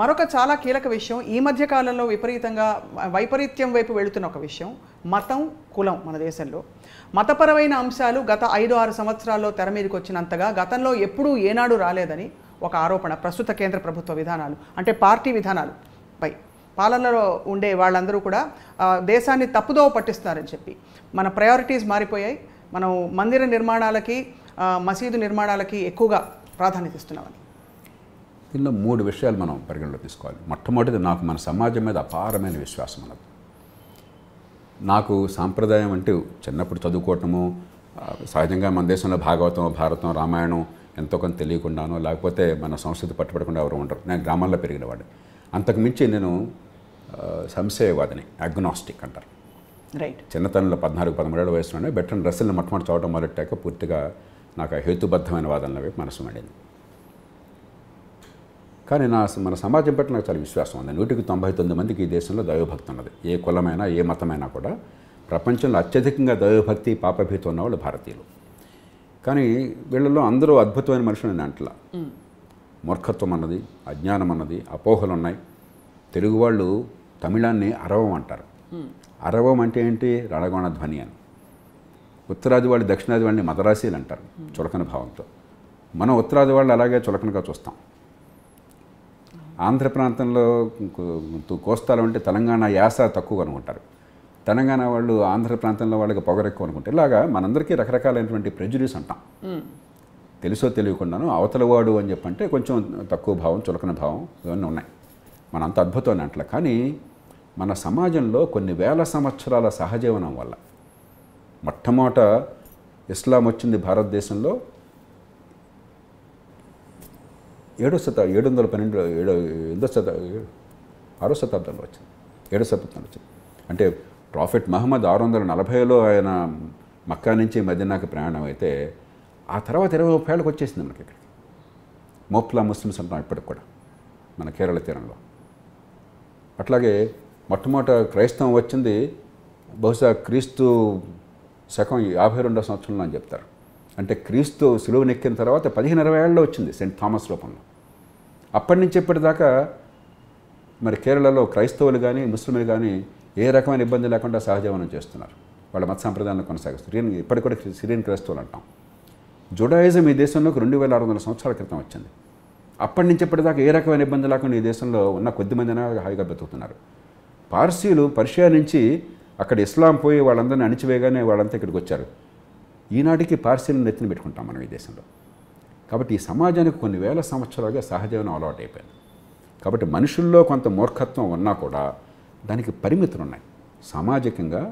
మరొక చాలా కీలక విషయం ఈ మధ్య కాలంలో విపరీతంగా వైపరీత్యం వైపు వెళుతున్న ఒక విషయం మతం కులం మన దేశంలో మతపరమైన అంశాలు గత ఐదు ఆరు సంవత్సరాల్లో తెర మీదకి వచ్చినంతగా గతంలో ఎప్పుడూ ఏనాడు రాలేదని ఒక ఆరోపణ ప్రస్తుత కేంద్ర ప్రభుత్వ విధానాలు అంటే పార్టీ విధానాలు పై పాలనలో ఉండే వాళ్ళందరూ కూడా దేశాన్ని తప్పుదోవ పట్టిస్తున్నారని చెప్పి మన ప్రయారిటీస్ మారిపోయాయి మనం మందిర నిర్మాణాలకి మసీదు నిర్మాణాలకి ఎక్కువగా ప్రాధాన్యత ఇస్తున్నామని దీనిలో మూడు విషయాలు మనం పరిగణలో తీసుకోవాలి మొట్టమొదటిది నాకు మన సమాజం మీద అపారమైన విశ్వాసం ఉన్నది నాకు సాంప్రదాయం అంటే చిన్నప్పుడు చదువుకోవటము సహజంగా మన దేశంలో భాగవతం భారతం రామాయణం ఎంతో కొంత తెలియకుండానో లేకపోతే మన సంస్కృతి పట్టుబడకుండా ఎవరు ఉంటారు నేను గ్రామాల్లో పెరిగినవాడు అంతకుమించి నేను సంశయవాదిని అగ్నాస్టిక్ అంటారు రైట్ చిన్నతనంలో పద్నాలుగు పదమూడేళ్ళ వయసులోనే బెట్రన్ రసిల్ని మొట్టమొదటి చదవడం మొదలెట్టాక పూర్తిగా నాకు హేతుబద్ధమైన వాదనల మనసు మడింది కానీ నా మన సమాజం పట్ల నాకు చాలా విశ్వాసం ఉంది నూటికి తొంభై తొమ్మిది మందికి ఈ దేశంలో దైవభక్తి ఉన్నది ఏ కులమైనా ఏ మతమైనా కూడా ప్రపంచంలో అత్యధికంగా దైవభక్తి పాపభీతి ఉన్నవాళ్ళు భారతీయులు కానీ వీళ్ళలో అందరూ అద్భుతమైన మనుషులు నేను అంటలా మూర్ఖత్వం అన్నది అజ్ఞానం అన్నది అపోహలు ఉన్నాయి తెలుగు వాళ్ళు తమిళాన్ని అరవం అంటారు అరవం అంటే ఏంటి రణగోణ ధ్వని అని ఉత్తరాది వాళ్ళు దక్షిణాది వాళ్ళని మదరాశీలు అంటారు చులకన భావంతో మనం ఉత్తరాది వాళ్ళు అలాగే చులకనగా చూస్తాం ఆంధ్ర ప్రాంతంలో కోస్తాలు అంటే తెలంగాణ యాస తక్కువ అనుకుంటారు తెలంగాణ వాళ్ళు ఆంధ్ర ప్రాంతంలో వాళ్ళకి పొగరెక్కువ అనుకుంటారు ఇలాగా మనందరికీ రకరకాలైనటువంటి ప్రెజుడ్యూస్ అంటాం తెలుసో తెలియకుండాను అవతలవాడు అని చెప్పంటే కొంచెం తక్కువ భావం చులకన భావం ఇవన్నీ ఉన్నాయి మన అంత అద్భుతం అట్లా కానీ మన సమాజంలో కొన్ని వేల సంవత్సరాల సహజీవనం వల్ల మొట్టమొదట ఇస్లాం వచ్చింది భారతదేశంలో ఏడో శత ఏడు వందల పన్నెండు ఏడో ఎనిమిదో శత ఆరో శతాబ్దంలో వచ్చింది ఏడో శతాబ్దంలో వచ్చింది అంటే ప్రాఫిట్ మహమ్మద్ ఆరు వందల నలభైలో ఆయన మక్కా నుంచి మదీనాకి ప్రయాణం అయితే ఆ తర్వాత ఇరవై ముప్పై ఏళ్ళకి వచ్చేసింది మనకి ఇక్కడికి మోప్లా ముస్లిం అంటాం ఇప్పటికి కూడా మన కేరళ తీరంలో అట్లాగే మొట్టమొదట క్రైస్తవం వచ్చింది బహుశా క్రీస్తు శకం యాభై రెండో సంవత్సరంలో అని చెప్తారు అంటే క్రీస్తు సులువు నెక్కిన తర్వాత పదిహేను ఇరవై ఏళ్ళలో వచ్చింది సెయింట్ థామస్ రూపంలో అప్పటి నుంచి ఇప్పటిదాకా మరి కేరళలో క్రైస్తవులు కానీ ముస్లింలు కానీ ఏ రకమైన ఇబ్బంది లేకుండా సహజీవనం చేస్తున్నారు వాళ్ళ మత సాంప్రదాయాన్ని కొనసాగిస్తారు సిరియన్ ఇప్పటికి కూడా సిరియన్ క్రైస్తవులు అంటాం జుడాయిజం ఈ దేశంలోకి రెండు వేల ఆరు వందల సంవత్సరాల క్రితం వచ్చింది అప్పటి నుంచి ఇప్పటిదాకా ఏ రకమైన ఇబ్బంది లేకుండా ఈ దేశంలో ఉన్న కొద్దిమందిన హాయిగా బ్రతుకుతున్నారు పార్సీలు పర్షియా నుంచి అక్కడ ఇస్లాం పోయి వాళ్ళందరినీ అణిచివేయగానే వాళ్ళంతా ఇక్కడికి వచ్చారు ఈనాటికి పార్సీలను నెత్తిన పెట్టుకుంటాం మనం ఈ దేశంలో కాబట్టి ఈ సమాజానికి కొన్ని వేల సంవత్సరాలుగా సహజీవనం అలవాటు అయిపోయింది కాబట్టి మనుషుల్లో కొంత మూర్ఖత్వం ఉన్నా కూడా దానికి పరిమితులు ఉన్నాయి సామాజికంగా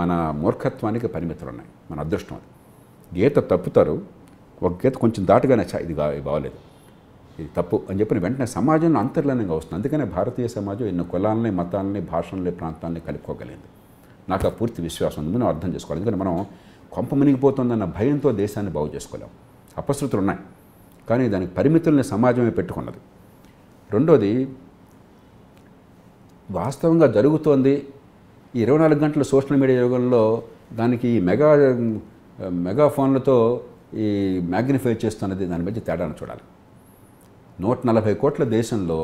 మన మూర్ఖత్వానికి పరిమితులు ఉన్నాయి మన అదృష్టం అది గీత తప్పుతారు ఒక గీత కొంచెం దాటుగానే ఇది బాగాలేదు ఇది తప్పు అని చెప్పిన వెంటనే సమాజంలో అంతర్లీనంగా వస్తుంది అందుకనే భారతీయ సమాజం ఎన్నో కులాలని మతాలని భాషలని ప్రాంతాలని కలుపుకోగలిగింది నాకు ఆ పూర్తి విశ్వాసం ఉంది మనం అర్థం చేసుకోవాలి ఎందుకంటే మనం కొంప మునిగిపోతుందన్న భయంతో దేశాన్ని బాగు చేసుకోలేము అపశృతులు ఉన్నాయి కానీ దానికి పరిమితుల్ని సమాజమే పెట్టుకున్నది రెండోది వాస్తవంగా జరుగుతోంది ఈ ఇరవై నాలుగు గంటల సోషల్ మీడియా యుగంలో దానికి ఈ మెగా మెగా ఫోన్లతో ఈ మ్యాగ్నిఫై చేస్తున్నది దాని మధ్య తేడాను చూడాలి నూట నలభై కోట్ల దేశంలో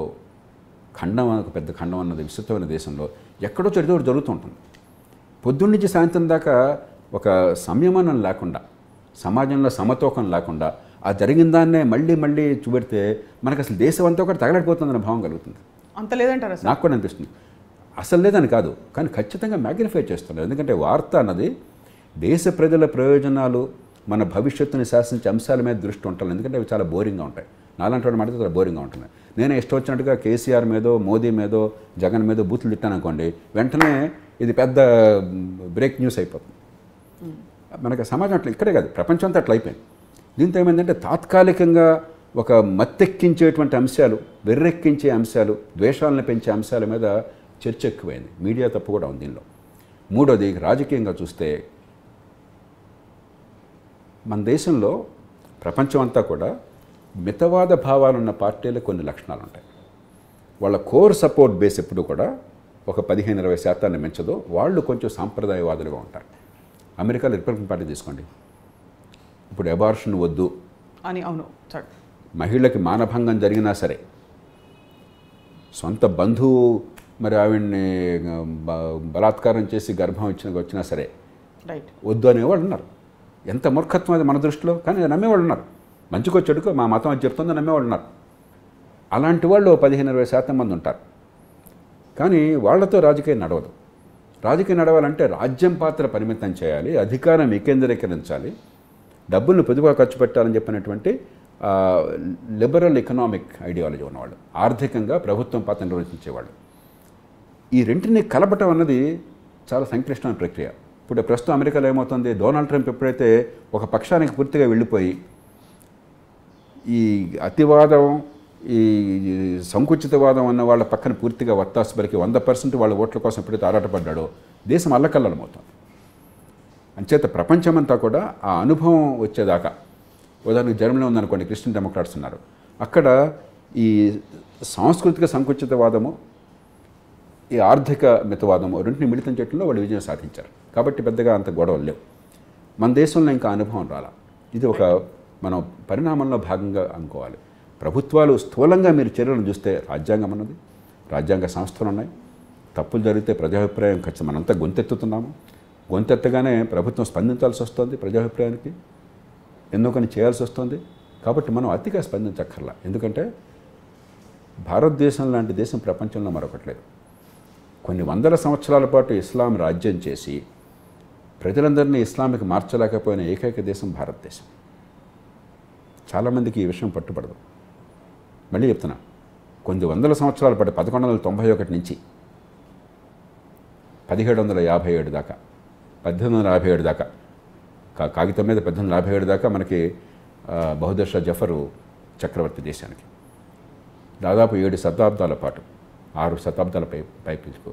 ఖండం ఒక పెద్ద ఖండం అన్నది విస్తృతమైన దేశంలో ఎక్కడో జరుగుతూ ఉంటుంది పొద్దున్నీ సాయంత్రం దాకా ఒక సంయమనం లేకుండా సమాజంలో సమతూకం లేకుండా ఆ జరిగిన దాన్నే మళ్ళీ మళ్ళీ చూపెడితే మనకు అసలు దేశం అంతా ఒకటి తగలడిపోతుందన్న భావం కలుగుతుంది అంత లేదంటారు నాకు కూడా అనిపిస్తుంది అసలు లేదని కాదు కానీ ఖచ్చితంగా మ్యాగ్నిఫై చేస్తున్నారు ఎందుకంటే వార్త అన్నది దేశ ప్రజల ప్రయోజనాలు మన భవిష్యత్తుని శాసించే అంశాల మీద దృష్టి ఉంటాను ఎందుకంటే అవి చాలా బోరింగ్గా ఉంటాయి నాలాంటి వాడు చాలా బోరింగ్గా ఉంటుంది నేనే ఇష్టం వచ్చినట్టుగా కేసీఆర్ మీదో మోదీ మీదో జగన్ మీదో బూతులు తిట్టాను అనుకోండి వెంటనే ఇది పెద్ద బ్రేక్ న్యూస్ అయిపోతుంది మనకు సమాజం అట్లా ఇక్కడే కాదు ప్రపంచం అంతా అట్లా అయిపోయింది దీంతో ఏమైందంటే తాత్కాలికంగా ఒక మత్తెక్కించేటువంటి అంశాలు వెర్రెక్కించే అంశాలు ద్వేషాలను పెంచే అంశాల మీద చర్చ ఎక్కువైంది మీడియా తప్పు కూడా ఉంది దీనిలో మూడోది రాజకీయంగా చూస్తే మన దేశంలో ప్రపంచం అంతా కూడా మితవాద భావాలున్న పార్టీలు కొన్ని లక్షణాలు ఉంటాయి వాళ్ళ కోర్ సపోర్ట్ బేస్ ఎప్పుడు కూడా ఒక పదిహేను ఇరవై శాతాన్ని మించదు వాళ్ళు కొంచెం సాంప్రదాయవాదులుగా ఉంటారు అమెరికాలో రిపబ్లికన్ పార్టీ తీసుకోండి ఇప్పుడు అబార్షన్ వద్దు అని అవును మహిళకి మానభంగం జరిగినా సరే సొంత బంధువు మరి ఆవిడ్ని బలాత్కారం చేసి గర్భం ఇచ్చిన వచ్చినా సరే రైట్ వద్దు అనేవాళ్ళు ఉన్నారు ఎంత మూర్ఖత్వం అది మన దృష్టిలో కానీ నమ్మేవాళ్ళు ఉన్నారు మంచికో చెడుకో మా మతం అది చెప్తుందో నమ్మేవాళ్ళు ఉన్నారు అలాంటి వాళ్ళు పదిహేను ఇరవై శాతం మంది ఉంటారు కానీ వాళ్లతో రాజకీయం నడవదు రాజకీయం నడవాలంటే రాజ్యం పాత్ర పరిమితం చేయాలి అధికారం వికేంద్రీకరించాలి డబ్బులను పొదుపుగా ఖర్చు పెట్టాలని చెప్పినటువంటి లిబరల్ ఎకనామిక్ ఐడియాలజీ ఉన్నవాళ్ళు ఆర్థికంగా ప్రభుత్వం పాత్ర నిర్వహించేవాళ్ళు ఈ రెంటిని కలపటం అన్నది చాలా సంక్లిష్టమైన ప్రక్రియ ఇప్పుడు ప్రస్తుతం అమెరికాలో ఏమవుతుంది డొనాల్డ్ ట్రంప్ ఎప్పుడైతే ఒక పక్షానికి పూర్తిగా వెళ్ళిపోయి ఈ అతివాదం ఈ సంకుచితవాదం అన్న వాళ్ళ పక్కన పూర్తిగా వత్తాసు వంద పర్సెంట్ వాళ్ళ ఓట్ల కోసం ఎప్పుడైతే ఆరాటపడ్డాడో దేశం అల్లకల్లమవుతుంది అంచేత ప్రపంచమంతా కూడా ఆ అనుభవం వచ్చేదాకా ఉదాహరణకు జర్మనీ ఉందనుకోండి క్రిస్టియన్ డెమోక్రాట్స్ ఉన్నారు అక్కడ ఈ సాంస్కృతిక సంకుచితవాదము ఈ ఆర్థిక మితవాదము రెండింటిని మిళితం చేయడంలో వాళ్ళు విజయం సాధించారు కాబట్టి పెద్దగా అంత గొడవలు లేవు మన దేశంలో ఇంకా అనుభవం రాలా ఇది ఒక మనం పరిణామంలో భాగంగా అనుకోవాలి ప్రభుత్వాలు స్థూలంగా మీరు చర్యలను చూస్తే రాజ్యాంగం అన్నది రాజ్యాంగ సంస్థలు ఉన్నాయి తప్పులు జరిగితే ప్రజాభిప్రాయం ఖచ్చితంగా మనంతా గొంతెత్తుతున్నాము గొంతెత్తగానే ప్రభుత్వం స్పందించాల్సి వస్తుంది ప్రజాభిప్రాయానికి ఎందుకని చేయాల్సి వస్తుంది కాబట్టి మనం అతిగా స్పందించక్కర్లా ఎందుకంటే భారతదేశం లాంటి దేశం ప్రపంచంలో మరొకట్లేదు కొన్ని వందల సంవత్సరాల పాటు ఇస్లాం రాజ్యం చేసి ప్రజలందరినీ ఇస్లామికి మార్చలేకపోయిన ఏకైక దేశం భారతదేశం చాలామందికి ఈ విషయం పట్టుబడదు మళ్ళీ చెప్తున్నా కొన్ని వందల సంవత్సరాల పాటు పదకొండు వందల తొంభై ఒకటి నుంచి పదిహేడు వందల యాభై ఏడు దాకా పద్దెనిమిది వందల యాభై ఏడు దాకా కా కాగితం మీద పద్దెనిమిది వందల యాభై ఏడు దాకా మనకి బహుదర్షా జఫరు చక్రవర్తి దేశానికి దాదాపు ఏడు శతాబ్దాల పాటు ఆరు శతాబ్దాల పై పైపించుకు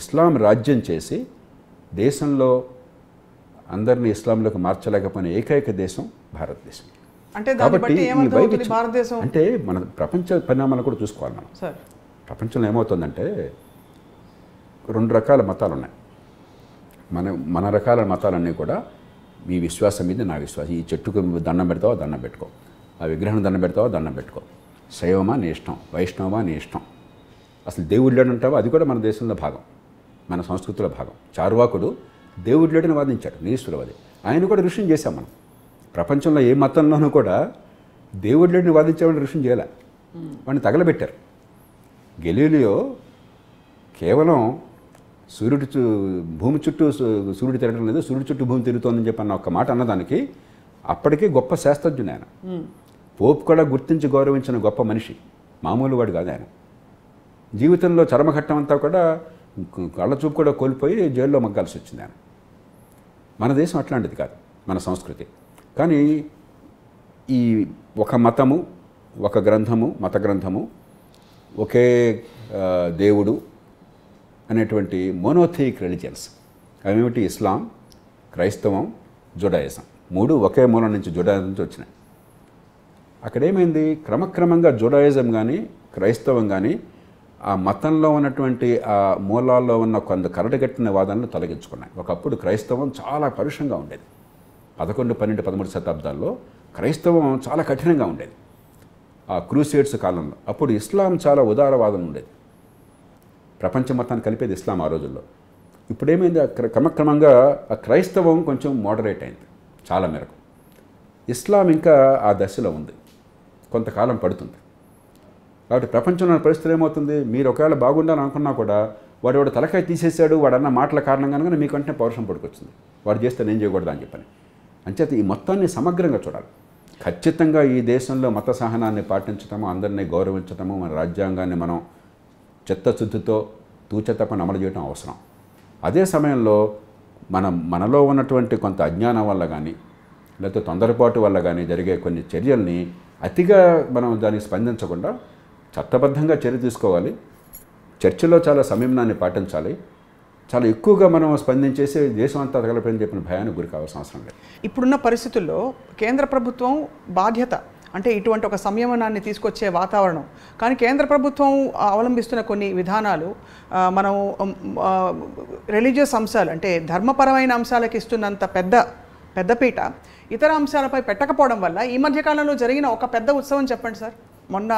ఇస్లాం రాజ్యం చేసి దేశంలో అందరిని ఇస్లాంలోకి మార్చలేకపోయిన ఏకైక దేశం భారతదేశం అంటే కాబట్టి భారతదేశం అంటే మన ప్రపంచ పరిణామాలు కూడా చూసుకోవాలి మనం ప్రపంచంలో ఏమవుతుందంటే రెండు రకాల మతాలు ఉన్నాయి మన మన రకాల మతాలన్నీ కూడా మీ విశ్వాసం మీద నా విశ్వాసం ఈ చెట్టుకు దండం పెడతావో దండం పెట్టుకో ఆ విగ్రహం దండం పెడతావో దండం పెట్టుకో శైవమా నీ ఇష్టం వైష్ణవమా నీ ఇష్టం అసలు దేవుడు అంటావో అది కూడా మన దేశంలో భాగం మన సంస్కృతిలో భాగం చార్వాకుడు దేవుడు వాదించాడు నిరీశ్వరవాది ఆయన కూడా ఋషిని చేశాం మనం ప్రపంచంలో ఏ మతంలోనూ కూడా దేవుడిని వాదించేవాడిని రుషం చేయాల వాడిని తగలబెట్టారు గెలీలియో కేవలం సూర్యుడి భూమి చుట్టూ సూర్యుడు తిరగడం లేదు సూర్యుడి చుట్టూ భూమి తిరుగుతోందని చెప్పి అన్న ఒక మాట అన్నదానికి అప్పటికే గొప్ప శాస్త్రజ్ఞుని ఆయన పోపు కూడా గుర్తించి గౌరవించిన గొప్ప మనిషి మామూలు వాడు కాదు ఆయన జీవితంలో చరమఘట్టం అంతా కూడా కళ్ళ చూపు కూడా కోల్పోయి జైల్లో మగ్గాల్సి వచ్చింది ఆయన మన దేశం అట్లాంటిది కాదు మన సంస్కృతి కానీ ఈ ఒక మతము ఒక గ్రంథము మత గ్రంథము ఒకే దేవుడు అనేటువంటి మోనోథిక్ రిలీజియన్స్ అవేమిటి ఇస్లాం క్రైస్తవం జుడాయిజం మూడు ఒకే మూలం నుంచి జుడాయిజం నుంచి వచ్చినాయి అక్కడేమైంది క్రమక్రమంగా జుడాయిజం కానీ క్రైస్తవం కానీ ఆ మతంలో ఉన్నటువంటి ఆ మూలాల్లో ఉన్న కొంత కరడగట్టిన వాదనలు తొలగించుకున్నాయి ఒకప్పుడు క్రైస్తవం చాలా పరుషంగా ఉండేది పదకొండు పన్నెండు పదమూడు శతాబ్దాల్లో క్రైస్తవం చాలా కఠినంగా ఉండేది ఆ క్రూసేడ్స్ కాలంలో అప్పుడు ఇస్లాం చాలా ఉదారవాదం ఉండేది ప్రపంచ మతాన్ని కలిపేది ఇస్లాం ఆ రోజుల్లో ఇప్పుడేమైంది క్రమక్రమంగా ఆ క్రైస్తవం కొంచెం మోడరేట్ అయింది చాలా మేరకు ఇస్లాం ఇంకా ఆ దశలో ఉంది కొంతకాలం పడుతుంది కాబట్టి ప్రపంచంలో పరిస్థితి ఏమవుతుంది మీరు ఒకవేళ బాగుండాలని అనుకున్నా కూడా వాడు వాడు తలకాయ తీసేశాడు వాడన్న మాటల కారణంగా మీకు పౌరుషం పడుకొచ్చింది వాడు చేస్తే నేను చేయకూడదు అని చెప్పని అంచేత ఈ మొత్తాన్ని సమగ్రంగా చూడాలి ఖచ్చితంగా ఈ దేశంలో మత సహనాన్ని పాటించటము అందరినీ గౌరవించటము మన రాజ్యాంగాన్ని మనం చిత్తశుద్ధితో తూచతప్పని అమలు చేయడం అవసరం అదే సమయంలో మన మనలో ఉన్నటువంటి కొంత అజ్ఞానం వల్ల కానీ లేకపోతే తొందరపాటు వల్ల కానీ జరిగే కొన్ని చర్యల్ని అతిగా మనం దానికి స్పందించకుండా చట్టబద్ధంగా చర్య తీసుకోవాలి చర్చలో చాలా సంయమనాన్ని పాటించాలి చాలా ఎక్కువగా మనం స్పందించేసి దేశం అంతా తగలపని చెప్పిన భయానికి గురి కావాల్సిన అవసరం లేదు ఇప్పుడున్న పరిస్థితుల్లో కేంద్ర ప్రభుత్వం బాధ్యత అంటే ఇటువంటి ఒక సంయమనాన్ని తీసుకొచ్చే వాతావరణం కానీ కేంద్ర ప్రభుత్వం అవలంబిస్తున్న కొన్ని విధానాలు మనం రిలీజియస్ అంశాలు అంటే ధర్మపరమైన అంశాలకు ఇస్తున్నంత పెద్ద పెద్దపీట ఇతర అంశాలపై పెట్టకపోవడం వల్ల ఈ మధ్యకాలంలో జరిగిన ఒక పెద్ద ఉత్సవం చెప్పండి సార్ మొన్న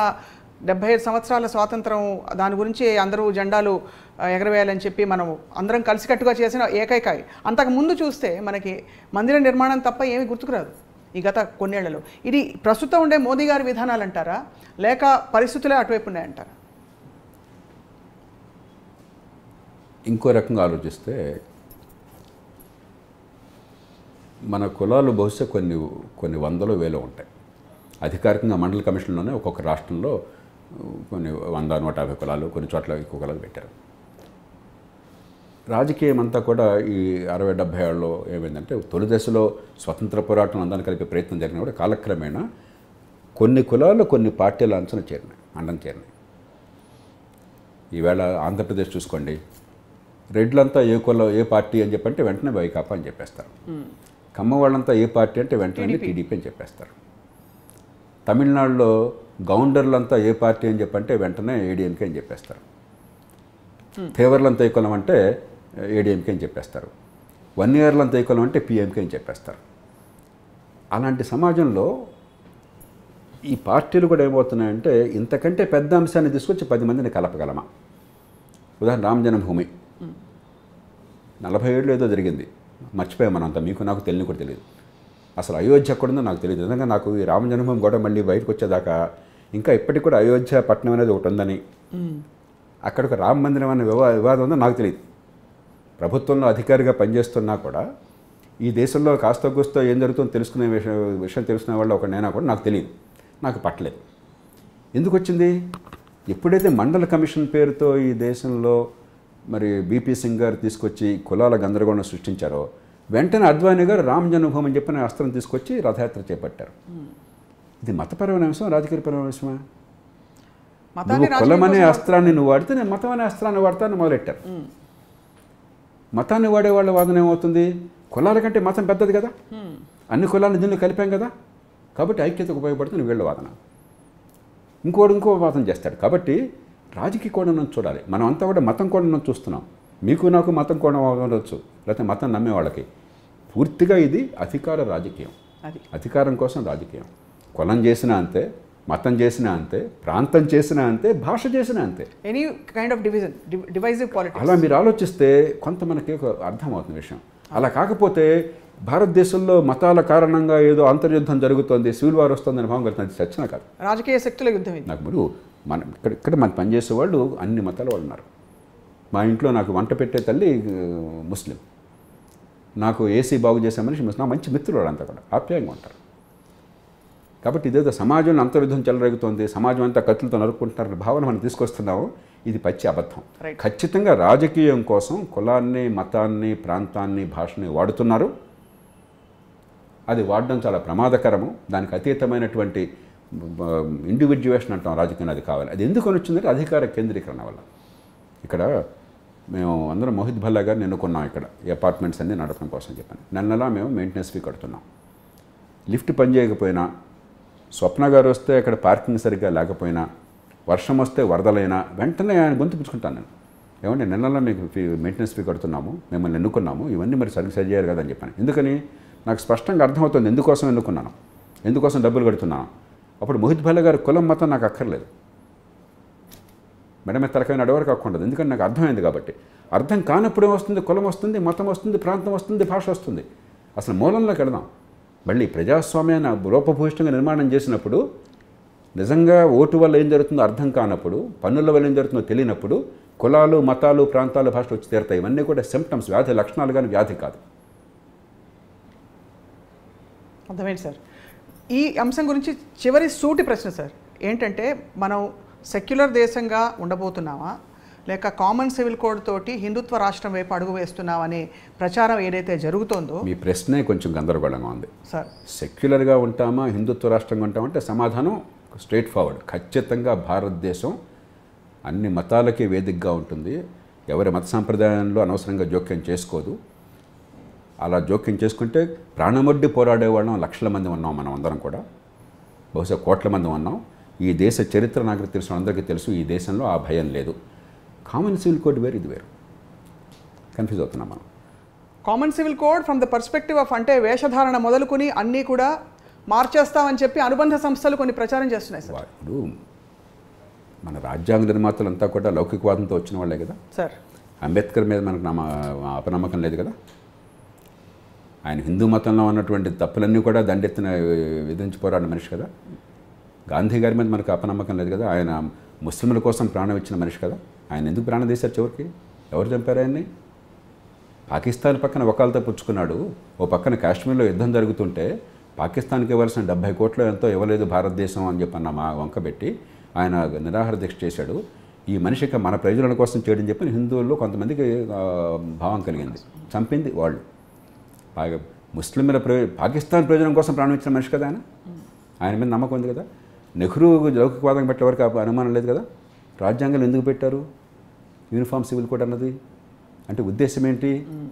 డెబ్బై ఐదు సంవత్సరాల స్వాతంత్రం దాని గురించి అందరూ జెండాలు ఎగరవేయాలని చెప్పి మనం అందరం కలిసికట్టుగా చేసిన ఏకైక అంతకుముందు చూస్తే మనకి మందిర నిర్మాణం తప్ప ఏమి గుర్తుకురాదు ఈ గత కొన్నేళ్లలో ఇది ప్రస్తుతం ఉండే మోదీ గారి విధానాలు అంటారా లేక పరిస్థితులే అటువైపు ఉన్నాయంటారా ఇంకో రకంగా ఆలోచిస్తే మన కులాలు బహుశా కొన్ని కొన్ని వందలు వేలు ఉంటాయి అధికారికంగా మండల కమిషన్లోనే ఒక్కొక్క రాష్ట్రంలో కొన్ని వంద నూట యాభై కులాలు కొన్ని చోట్ల ఎక్కువ కులాలు పెట్టారు రాజకీయం అంతా కూడా ఈ అరవై డెబ్బై ఏళ్ళలో ఏమైందంటే తొలి దశలో స్వతంత్ర పోరాటం అందరిని కలిపే ప్రయత్నం జరిగిన కూడా కాలక్రమేణా కొన్ని కులాలు కొన్ని పార్టీల అంచన చేరినాయి అండం చేరినాయి ఈవేళ ఆంధ్రప్రదేశ్ చూసుకోండి రెడ్లంతా ఏ కులం ఏ పార్టీ అని చెప్పంటే వెంటనే వైకాపా అని చెప్పేస్తారు కమ్మ వాళ్ళంతా ఏ పార్టీ అంటే వెంటనే టీడీపీ అని చెప్పేస్తారు తమిళనాడులో గౌండర్లంతా ఏ పార్టీ అని చెప్పంటే వెంటనే ఏడీఎంకే అని చెప్పేస్తారు ఫేవర్లంతా ఈకులం అంటే ఏడీఎంకే అని చెప్పేస్తారు వన్ ఇయర్లంతా ఈకులం అంటే పిఎంకే అని చెప్పేస్తారు అలాంటి సమాజంలో ఈ పార్టీలు కూడా ఏమవుతున్నాయంటే ఇంతకంటే పెద్ద అంశాన్ని తీసుకొచ్చి పది మందిని కలపగలమా ఉదాహరణ రామ్ జన్మభూమి నలభై ఏడులో ఏదో జరిగింది మర్చిపోయాం మనంతా మీకు నాకు తెలియని కూడా తెలియదు అసలు అయోధ్య ఎక్కడుందో నాకు తెలియదు నిజంగా నాకు ఈ జన్మభూమి కూడా మళ్ళీ బయటకు వచ్చేదాకా ఇంకా ఇప్పటికి కూడా అయోధ్య పట్టణం అనేది ఒకటి ఉందని అక్కడ ఒక రామ మందిరం అనే వివా వివాదం ఉందో నాకు తెలియదు ప్రభుత్వంలో అధికారిగా పనిచేస్తున్నా కూడా ఈ దేశంలో కాస్త కూస్తో ఏం జరుగుతుందో తెలుసుకునే విషయం విషయం తెలుసుకునే వాళ్ళు ఒక నేనా కూడా నాకు తెలియదు నాకు పట్టలేదు ఎందుకు వచ్చింది ఎప్పుడైతే మండల కమిషన్ పేరుతో ఈ దేశంలో మరి బీపీ సింగ్ గారు తీసుకొచ్చి కులాల గందరగోళం సృష్టించారో వెంటనే అద్వానీ గారు రామ జన్మభూమి అని చెప్పిన అస్త్రం తీసుకొచ్చి రథయాత్ర చేపట్టారు ఇది మతపరమైన అంశం రాజకీయపరమైన అంశమా నువ్వు కులం అనే అస్త్రాన్ని నువ్వు వాడితే నేను మతం అనే అస్త్రాన్ని వాడతాను మొదలెట్టారు మతాన్ని వాడే వాళ్ళ వాదన ఏమవుతుంది కులాల కంటే మతం పెద్దది కదా అన్ని కులాలను దీన్ని కలిపాం కదా కాబట్టి ఐక్యతకు ఉపయోగపడుతుంది వీళ్ళ వాదన ఇంకోటి ఇంకో వాదన చేస్తాడు కాబట్టి రాజకీయ కోణం చూడాలి మనం అంతా కూడా మతం కోణం చూస్తున్నాం మీకు నాకు మతం కోణం ఉండొచ్చు లేకపోతే మతం నమ్మే వాళ్ళకి పూర్తిగా ఇది అధికార రాజకీయం అధికారం కోసం రాజకీయం కులం చేసినా అంతే మతం చేసినా అంతే ప్రాంతం చేసినా అంతే భాష చేసినా అంతే any kind of division divisive politics అలా మీరు ఆలోచిస్తే కొంత మనకి ఒక అర్థమవుతుంది విషయం అలా కాకపోతే భారతదేశంలో మతాల కారణంగా ఏదో అంతర్యుద్ధం జరుగుతుంది సివిల్ వార్ వస్తుందని భావం కలుగుతుంది చచ్చిన కాదు రాజకీయ శక్తుల యుద్ధం నాకు మీరు మన ఇక్కడ ఇక్కడ మన పనిచేసే వాళ్ళు అన్ని మతాల వాళ్ళు ఉన్నారు మా ఇంట్లో నాకు వంట పెట్టే తల్లి ముస్లిం నాకు ఏసీ బాగు చేసే మనిషి నా మంచి మిత్రులు అంతా కూడా ఆప్యాయంగా ఉంటారు కాబట్టి ఇదేదో సమాజంలో అంతర్యుద్ధం చెలరేగుతోంది సమాజం అంతా కత్తులతో నరుక్కుంటున్నారనే భావన మనం తీసుకొస్తున్నాము ఇది పచ్చి అబద్ధం ఖచ్చితంగా రాజకీయం కోసం కులాన్ని మతాన్ని ప్రాంతాన్ని భాషని వాడుతున్నారు అది వాడడం చాలా ప్రమాదకరము దానికి అతీతమైనటువంటి ఇండివిజువేషన్ అంటాం రాజకీయం అది కావాలి అది ఎందుకు వచ్చిందంటే అధికార కేంద్రీకరణ వల్ల ఇక్కడ మేము అందరం మోహిత్ భల్లా గారిని ఎన్నుకున్నాం ఇక్కడ ఈ అపార్ట్మెంట్స్ అన్నీ నడపడం కోసం చెప్పాను నెల నెలా మేము మెయింటెనెన్స్ ఫీ కడుతున్నాం లిఫ్ట్ చేయకపోయినా స్వప్న గారు వస్తే అక్కడ పార్కింగ్ సరిగ్గా లేకపోయినా వర్షం వస్తే వరదలైనా వెంటనే ఆయన గొంతు పిచ్చుకుంటాను నేను ఏమంటే నెలలో మీకు ఫీ మెయింటెనెన్స్ ఫీ కడుతున్నాము మిమ్మల్ని ఎన్నుకున్నాము ఇవన్నీ మరి సరిగ్గా సరిచేయాలి కదా అని చెప్పాను ఎందుకని నాకు స్పష్టంగా అర్థమవుతుంది ఎందుకోసం ఎన్నుకున్నాను ఎందుకోసం డబ్బులు కడుతున్నాను అప్పుడు మోహిత్ భల్ల గారి కులం మతం నాకు అక్కర్లేదు మేడం తలకైన అడవరు కాకుండా ఎందుకంటే నాకు అర్థమైంది కాబట్టి అర్థం కానప్పుడు వస్తుంది కులం వస్తుంది మతం వస్తుంది ప్రాంతం వస్తుంది భాష వస్తుంది అసలు మూలంలోకి వెళదాం మళ్ళీ ప్రజాస్వామ్యాన్ని రూపభూషితంగా నిర్మాణం చేసినప్పుడు నిజంగా ఓటు వల్ల ఏం జరుగుతుందో అర్థం కానప్పుడు పన్నుల వల్ల ఏం జరుగుతుందో తెలియనప్పుడు కులాలు మతాలు ప్రాంతాలు భాషలు వచ్చి తీరుతాయి ఇవన్నీ కూడా సిమ్టమ్స్ వ్యాధి లక్షణాలు కానీ వ్యాధి కాదు అర్థమైంది సార్ ఈ అంశం గురించి చివరి సూటి ప్రశ్న సార్ ఏంటంటే మనం సెక్యులర్ దేశంగా ఉండబోతున్నామా లేక కామన్ సివిల్ కోడ్ తోటి హిందుత్వ రాష్ట్రం వైపు అడుగు వేస్తున్నామనే ప్రచారం ఏదైతే జరుగుతోందో మీ ప్రశ్నే కొంచెం గందరగోళంగా ఉంది సార్ సెక్యులర్గా ఉంటామా హిందుత్వ రాష్ట్రంగా ఉంటామంటే సమాధానం స్ట్రేట్ ఫార్వర్డ్ ఖచ్చితంగా భారతదేశం అన్ని మతాలకి వేదికగా ఉంటుంది ఎవరి మత సాంప్రదాయంలో అనవసరంగా జోక్యం చేసుకోదు అలా జోక్యం చేసుకుంటే ప్రాణమొడ్డి పోరాడేవాళ్ళం లక్షల మంది ఉన్నాం మనం అందరం కూడా బహుశా కోట్ల మంది ఉన్నాం ఈ దేశ చరిత్ర నాకు తెలుసు అందరికీ తెలుసు ఈ దేశంలో ఆ భయం లేదు కామన్ సివిల్ కోడ్ వేరు ఇది వేరు కన్ఫ్యూజ్ అవుతున్నాం మనం common civil code from the perspective of అంటే వేషధారణ మొదలుకొని అన్నీ కూడా మార్చేస్తామని చెప్పి అనుబంధ సంస్థలు కొన్ని ప్రచారం చేస్తున్నాయి సార్ ఇప్పుడు మన రాజ్యాంగ నిర్మాతలు అంతా కూడా లౌకికవాదంతో వచ్చిన వాళ్ళే కదా సార్ అంబేద్కర్ మీద మనకు నమ్మ అపనమ్మకం లేదు కదా ఆయన హిందూ మతంలో ఉన్నటువంటి తప్పులన్నీ కూడా దండెత్తిన విధించిపోరాడు మనిషి కదా గాంధీ గారి మీద మనకు అపనమ్మకం లేదు కదా ఆయన ముస్లింల కోసం ప్రాణం ఇచ్చిన మనిషి కదా ఆయన ఎందుకు ప్రాణం తీశారు చివరికి ఎవరు చంపారు ఆయన్ని పాకిస్తాన్ పక్కన ఒకళ్ళతో పుచ్చుకున్నాడు ఓ పక్కన కాశ్మీర్లో యుద్ధం జరుగుతుంటే పాకిస్తాన్కి ఇవ్వాల్సిన డెబ్బై కోట్లు ఎంతో ఇవ్వలేదు భారతదేశం అని చెప్పి అన్న మా వంక పెట్టి ఆయన నిరాహార దీక్ష చేశాడు ఈ మనిషికి మన ప్రయోజనాల కోసం చేయడం చెప్పి హిందువుల్లో కొంతమందికి భావం కలిగింది చంపింది వాళ్ళు ముస్లింల ప్రయో పాకిస్తాన్ ప్రయోజనం కోసం ప్రాణం ఇచ్చిన మనిషి కదా ఆయన ఆయన మీద నమ్మకం ఉంది కదా నెహ్రూ లౌకికవాదం పెట్టే వరకు అనుమానం లేదు కదా రాజ్యాంగంలో ఎందుకు పెట్టారు యూనిఫామ్ సివిల్ కోడ్ అన్నది అంటే ఉద్దేశం ఏంటి hmm.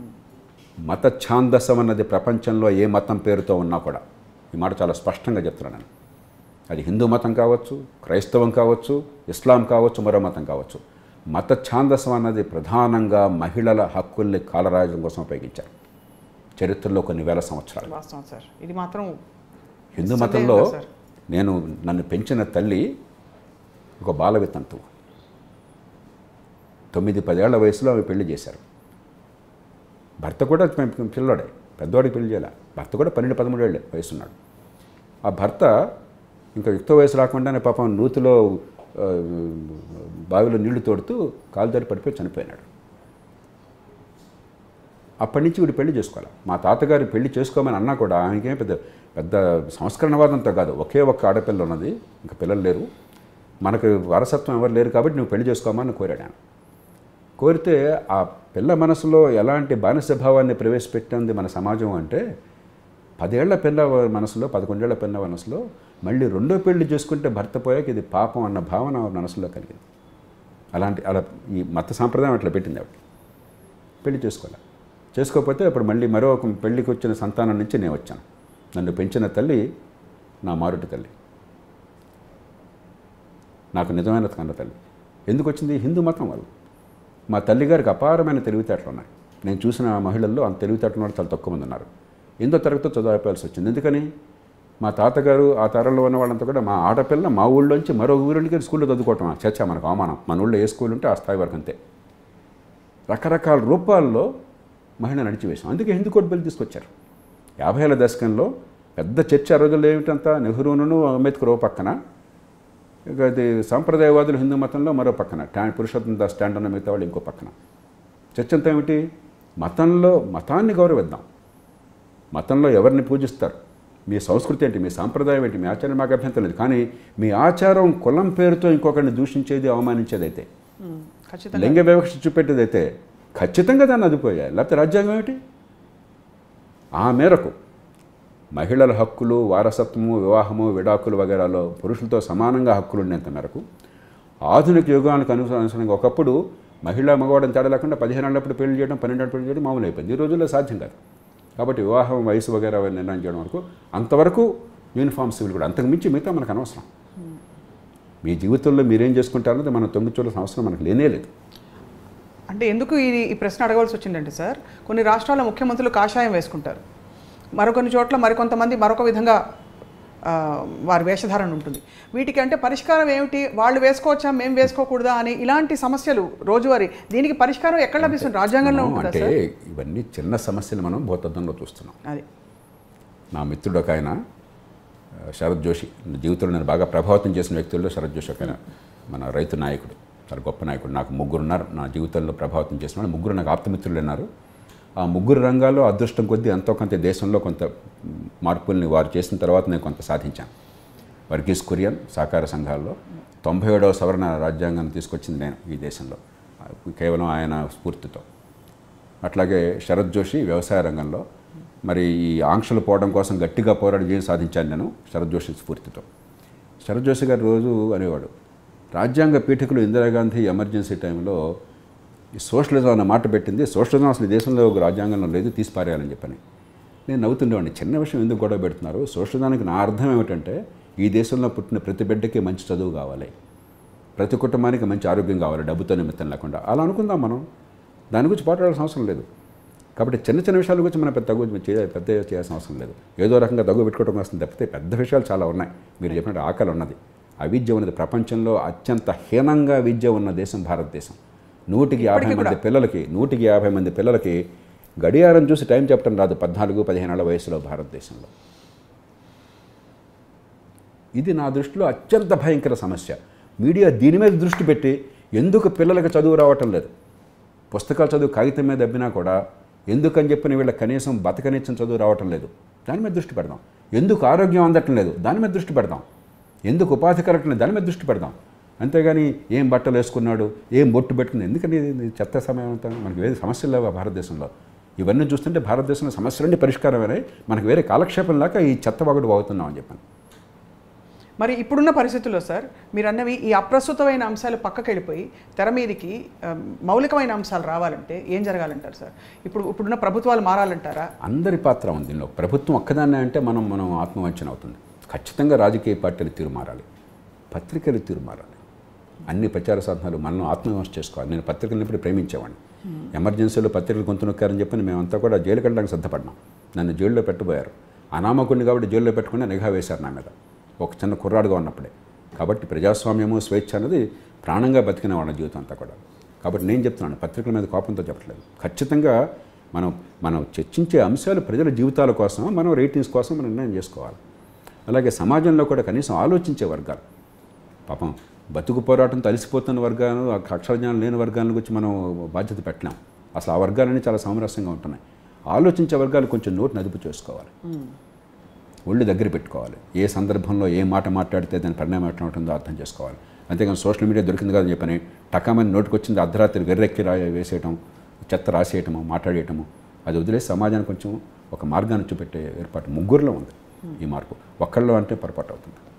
మత ఛాందసం అన్నది ప్రపంచంలో ఏ మతం పేరుతో ఉన్నా కూడా ఈ మాట చాలా స్పష్టంగా చెప్తున్నాను నేను అది హిందూ మతం కావచ్చు క్రైస్తవం కావచ్చు ఇస్లాం కావచ్చు మరో మతం కావచ్చు మత ఛాందసం అన్నది ప్రధానంగా మహిళల హక్కుల్ని కాలరాజం కోసం ఉపయోగించారు చరిత్రలో కొన్ని వేల సంవత్సరాలు ఇది మాత్రం హిందూ మతంలో నేను నన్ను పెంచిన తల్లి ఒక బాల వితంతువు తొమ్మిది పదేళ్ల వయసులో ఆమె పెళ్లి చేశారు భర్త కూడా పిల్లడే పెద్దవాడికి పెళ్లి చేయాలి భర్త కూడా పన్నెండు పదమూడేళ్ళ వయసున్నాడు ఆ భర్త ఇంకా యుక్త వయసు రాకుండానే పాపం నూతిలో బావిలో నీళ్లు తోడుతూ కాలుదారి పడిపోయి చనిపోయినాడు అప్పటి నుంచి వీడు పెళ్లి చేసుకోవాలి మా తాతగారు పెళ్లి చేసుకోమని అన్నా కూడా ఆయనకేం పెద్ద పెద్ద సంస్కరణవాదంతో కాదు ఒకే ఒక్క ఆడపిల్ల ఉన్నది ఇంకా పిల్లలు లేరు మనకు వారసత్వం ఎవరు లేరు కాబట్టి నువ్వు పెళ్లి చేసుకోమని కోరాడు ఆయన కోరితే ఆ పిల్ల మనసులో ఎలాంటి బానిస భావాన్ని ప్రవేశపెట్టింది మన సమాజం అంటే పదేళ్ల పిల్ల మనసులో పదకొండేళ్ల పిల్ల మనసులో మళ్ళీ రెండో పెళ్లి చేసుకుంటే భర్త పోయాక ఇది పాపం అన్న భావన మనసులో కలిగింది అలాంటి అలా ఈ మత సాంప్రదాయం అట్లా పెట్టింది ఆవిడ పెళ్లి చేసుకోవాలి చేసుకోకపోతే అప్పుడు మళ్ళీ మరో ఒక పెళ్ళికి వచ్చిన సంతానం నుంచి నేను వచ్చాను నన్ను పెంచిన తల్లి నా మారుటి తల్లి నాకు నిజమైన కన్న తల్లి ఎందుకు వచ్చింది హిందూ మతం వాళ్ళు మా తల్లిగారికి అపారమైన తెలివితేటలు ఉన్నాయి నేను చూసిన మహిళల్లో అంత తెలివితేటలు ఉన్న చాలా తక్కువ మంది ఉన్నారు ఎందో తరగతి చదవపాల్సి వచ్చింది ఎందుకని మా తాతగారు ఆ తరంలో ఉన్న వాళ్ళంతా కూడా మా ఆడపిల్ల మా ఊళ్ళోంచి మరో ఊరికి స్కూల్లో చదువుకోవటం చర్చ మనకు అవమానం మన ఊళ్ళో ఏ స్కూల్ ఉంటే ఆ స్థాయి వరకు అంతే రకరకాల రూపాల్లో మహిళను అణిచివేశాం అందుకే హిందూ కోర్టు బిల్ తీసుకొచ్చారు యాభై ఏళ్ళ దశకంలో పెద్ద చర్చ రోజుల్లో ఏమిటంతా నెహ్రూను అంబేద్కర్ ఓ పక్కన అది సాంప్రదాయవాదులు హిందూ మతంలో మరో పక్కన ట్యాండ్ పురుషోత్తం దాస్ స్టాండ్ అన్న మిగతా వాళ్ళు ఇంకో పక్కన చర్చ అంతా ఏమిటి మతంలో మతాన్ని గౌరవిద్దాం మతంలో ఎవరిని పూజిస్తారు మీ సంస్కృతి ఏంటి మీ సాంప్రదాయం ఏంటి మీ ఆచారం మాకు అభ్యంతరం లేదు కానీ మీ ఆచారం కులం పేరుతో ఇంకొకరిని దూషించేది అవమానించేదైతే లింగ వివక్ష చూపెట్టేదైతే ఖచ్చితంగా దాన్ని అదుపుకోయాలి లేకపోతే రాజ్యాంగం ఏమిటి ఆ మేరకు మహిళల హక్కులు వారసత్వము వివాహము విడాకులు వగేరాలో పురుషులతో సమానంగా హక్కులు ఉండేంత మేరకు ఆధునిక యుగానికి అనుసరంగా ఒకప్పుడు మహిళ మగవాడని తేడా లేకుండా పదిహేను ఏళ్ళప్పుడు పెళ్లి చేయడం పన్నెండు పెళ్లి చేయడం మామూలు అయిపోయింది ఈ రోజుల్లో సాధ్యం కాదు కాబట్టి వివాహం వయసు వగేరా నిర్ణయం చేయడం వరకు అంతవరకు యూనిఫామ్ సివిల్ కూడా అంతకు మించి మిగతా మనకు అనవసరం మీ జీవితంలో మీరేం చేసుకుంటారన్నది మనం తొమ్మిది చూడాల్సిన అవసరం మనకు లేనే లేదు అంటే ఎందుకు ఈ ఈ ప్రశ్న అడగవలసి వచ్చిందంటే సార్ కొన్ని రాష్ట్రాల ముఖ్యమంత్రులు కాషాయం వేసుకుంటారు మరికొన్ని చోట్ల మరికొంతమంది మరొక విధంగా వారి వేషధారణ ఉంటుంది వీటికి అంటే పరిష్కారం ఏమిటి వాళ్ళు వేసుకోవచ్చా మేము వేసుకోకూడదా అని ఇలాంటి సమస్యలు రోజువారీ దీనికి పరిష్కారం ఎక్కడ లభిస్తుంది రాజ్యాంగంలో అంటే ఇవన్నీ చిన్న సమస్యలు మనం భూతత్వంలో చూస్తున్నాం అది నా మిత్రుడు ఒక ఆయన శరత్ జోషి జీవితంలో నేను బాగా ప్రభావితం చేసిన వ్యక్తుల్లో శరత్ జోషి ఒక మన రైతు నాయకుడు చాలా గొప్ప నాయకుడు నాకు ముగ్గురున్నారు నా జీవితంలో ప్రభావితం చేసిన వాళ్ళు ముగ్గురు నాకు ఆప్తమిత్రులు ఉన్నారు ఆ ముగ్గురు రంగాల్లో అదృష్టం కొద్దీ ఎంతో కొంత దేశంలో కొంత మార్పుల్ని వారు చేసిన తర్వాత నేను కొంత సాధించాను వర్గీస్ కురియన్ సహకార సంఘాల్లో తొంభై ఏడవ సవరణ రాజ్యాంగాన్ని తీసుకొచ్చింది నేను ఈ దేశంలో కేవలం ఆయన స్ఫూర్తితో అట్లాగే శరత్ జోషి వ్యవసాయ రంగంలో మరి ఈ ఆంక్షలు పోవడం కోసం గట్టిగా పోరాడి సాధించాను నేను శరత్ జోషి స్ఫూర్తితో శరత్ జోషి గారు రోజు అనేవాడు రాజ్యాంగ పీఠకులు ఇందిరాగాంధీ ఎమర్జెన్సీ టైంలో ఈ సోషలిజం అన్న మాట పెట్టింది సోషలిజం అసలు దేశంలో ఒక రాజ్యాంగంలో లేదు తీసిపారేయాలని చెప్పని నేను నవ్వుతుండేవాడిని చిన్న విషయం ఎందుకు గొడవ పెడుతున్నారు సోషలిజానికి నా అర్థం ఏమిటంటే ఈ దేశంలో పుట్టిన ప్రతి బిడ్డకి మంచి చదువు కావాలి ప్రతి కుటుంబానికి మంచి ఆరోగ్యం కావాలి డబ్బుతో నిమిత్తం లేకుండా అలా అనుకుందాం మనం దాని గురించి పోట్లాడాల్సిన అవసరం లేదు కాబట్టి చిన్న చిన్న విషయాల గురించి మనం పెద్ద చేయాలి పెద్ద చేయాల్సిన అవసరం లేదు ఏదో రకంగా తగ్గు పెట్టుకోవడం వస్తుంది తప్పితే పెద్ద విషయాలు చాలా ఉన్నాయి మీరు చెప్పినట్టు ఆకలి ఉన్నది అవిద్య ఉన్నది ప్రపంచంలో అత్యంత హీనంగా విద్య ఉన్న దేశం భారతదేశం నూటికి యాభై మంది పిల్లలకి నూటికి యాభై మంది పిల్లలకి గడియారం చూసి టైం చెప్పడం రాదు పద్నాలుగు ఏళ్ళ వయసులో భారతదేశంలో ఇది నా దృష్టిలో అత్యంత భయంకర సమస్య మీడియా దీని మీద దృష్టి పెట్టి ఎందుకు పిల్లలకు చదువు రావటం లేదు పుస్తకాలు చదువు కాగితం మీద దబ్బినా కూడా ఎందుకని చెప్పిన వీళ్ళ కనీసం బతకనిచ్చిన చదువు రావటం లేదు దాని మీద దృష్టి పెడదాం ఎందుకు ఆరోగ్యం అందటం లేదు దాని మీద దృష్టి పెడదాం ఎందుకు ఉపాధి కరెక్ట్ని దాని మీద దృష్టి పెడదాం అంతేగాని ఏం బట్టలు వేసుకున్నాడు ఏం బొట్టు పెట్టుకున్నాడు ఎందుకని చెత్త సమయం మనకి వేరే సమస్యలు లేవు భారతదేశంలో ఇవన్నీ చూస్తుంటే భారతదేశంలో సమస్యలన్నీ పరిష్కారమైనాయి మనకు వేరే కాలక్షేపం లేక ఈ చెత్త బాగుడు అవుతున్నాం అని చెప్పాను మరి ఇప్పుడున్న పరిస్థితుల్లో సార్ మీరు అన్నవి ఈ అప్రస్తుతమైన అంశాలు పక్కకి వెళ్ళిపోయి తెర మీదకి మౌలికమైన అంశాలు రావాలంటే ఏం జరగాలంటారు సార్ ఇప్పుడు ఇప్పుడున్న ప్రభుత్వాలు మారాలంటారా అందరి పాత్ర ఉంది దీనిలో ప్రభుత్వం ఒక్కదాన్నే అంటే మనం మనం ఆత్మవంచన అవుతుంది ఖచ్చితంగా రాజకీయ పార్టీలు తీరుమారాలి పత్రికలు తీరుమారాలి అన్ని ప్రచార సాధనాలు మనం ఆత్మవిమర్శ చేసుకోవాలి నేను పత్రికలను ఇప్పుడు ప్రేమించేవాడిని ఎమర్జెన్సీలో పత్రికలు గొంతు నొక్కారని చెప్పి మేమంతా కూడా జైలు కట్టడానికి సిద్ధపడ్డాం నన్ను జైల్లో పెట్టబోయారు అనామకుడిని కాబట్టి జైల్లో పెట్టుకుని నిఘా వేశారు నా మీద ఒక చిన్న కుర్రాడుగా ఉన్నప్పుడే కాబట్టి ప్రజాస్వామ్యము స్వేచ్ఛ అనేది ప్రాణంగా బతికిన వాళ్ళ జీవితం అంతా కూడా కాబట్టి నేను చెప్తున్నాను పత్రికల మీద కోపంతో చెప్పట్లేదు ఖచ్చితంగా మనం మనం చర్చించే అంశాలు ప్రజల జీవితాల కోసం మనం రేటింగ్స్ కోసం మనం నిర్ణయం చేసుకోవాలి అలాగే సమాజంలో కూడా కనీసం ఆలోచించే వర్గాలు పాపం బతుకు పోరాటం తలిసిపోతున్న వర్గాలు అక్షర జ్ఞానం లేని వర్గాలను గురించి మనం బాధ్యత పెట్టలేం అసలు ఆ వర్గాలన్నీ చాలా సామరస్యంగా ఉంటున్నాయి ఆలోచించే వర్గాలు కొంచెం నోటు నదుపు చేసుకోవాలి ఒళ్ళు దగ్గర పెట్టుకోవాలి ఏ సందర్భంలో ఏ మాట మాట్లాడితే దాని పరిణామం ఎట్లా ఉంటుందో అర్థం చేసుకోవాలి అంతేకాని సోషల్ మీడియా దొరికింది కాదని చెప్పని టకామని నోటుకొచ్చింది అర్ధరాత్రి వెర్రెక్కి రా వేసేయటం చెత్త రాసేయటము మాట్లాడేయటము అది వదిలేసి సమాజాన్ని కొంచెం ఒక మార్గాన్ని చూపెట్టే ఏర్పాటు ముగ్గురులో ఉంది ఈ మార్పు ఒక్కళ్ళు అంటే పొరపాటు అవుతుంది